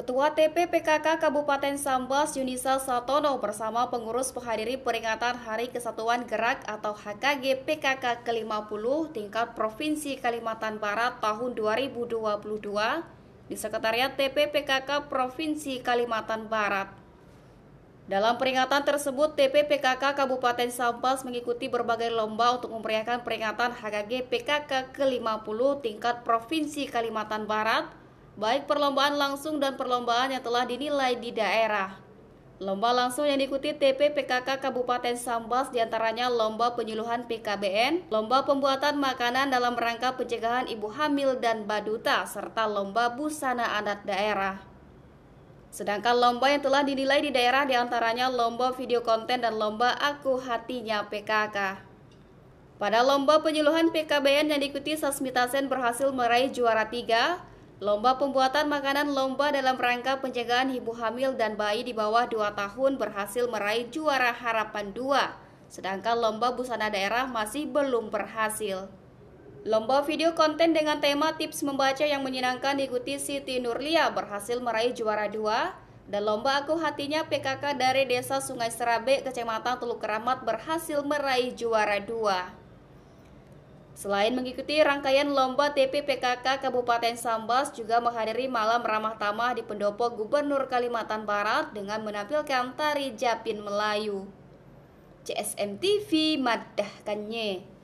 Ketua TP PKK Kabupaten Sambas Yunisa Satono bersama pengurus penghadiri peringatan Hari Kesatuan Gerak atau HKG PKK ke-50 tingkat Provinsi Kalimantan Barat tahun 2022 di Sekretariat TP PKK Provinsi Kalimantan Barat. Dalam peringatan tersebut, TP PKK Kabupaten Sambas mengikuti berbagai lomba untuk memeriahkan peringatan HKG PKK ke-50 tingkat Provinsi Kalimantan Barat – baik perlombaan langsung dan perlombaan yang telah dinilai di daerah. Lomba langsung yang diikuti TP PKK Kabupaten Sambas diantaranya Lomba Penyuluhan PKBN, Lomba Pembuatan Makanan dalam rangka pencegahan ibu hamil dan baduta, serta Lomba Busana Adat Daerah. Sedangkan lomba yang telah dinilai di daerah diantaranya lomba video konten dan lomba Aku Hatinya PKK. Pada lomba penyuluhan PKBN yang diikuti Sasmita berhasil meraih juara tiga. Lomba pembuatan makanan lomba dalam rangka pencegahan ibu hamil dan bayi di bawah 2 tahun berhasil meraih juara harapan 2, sedangkan lomba busana daerah masih belum berhasil. Lomba video konten dengan tema tips membaca yang menyenangkan diikuti Siti Nurlia berhasil meraih juara 2, dan lomba aku hatinya PKK dari Desa Sungai Serabe, Kecamatan Teluk Keramat berhasil meraih juara 2. Selain mengikuti rangkaian lomba TPPKK Kabupaten Sambas juga menghadiri malam ramah tamah di pendopo Gubernur Kalimantan Barat dengan menampilkan tari Japin Melayu. CSM TV Kanye.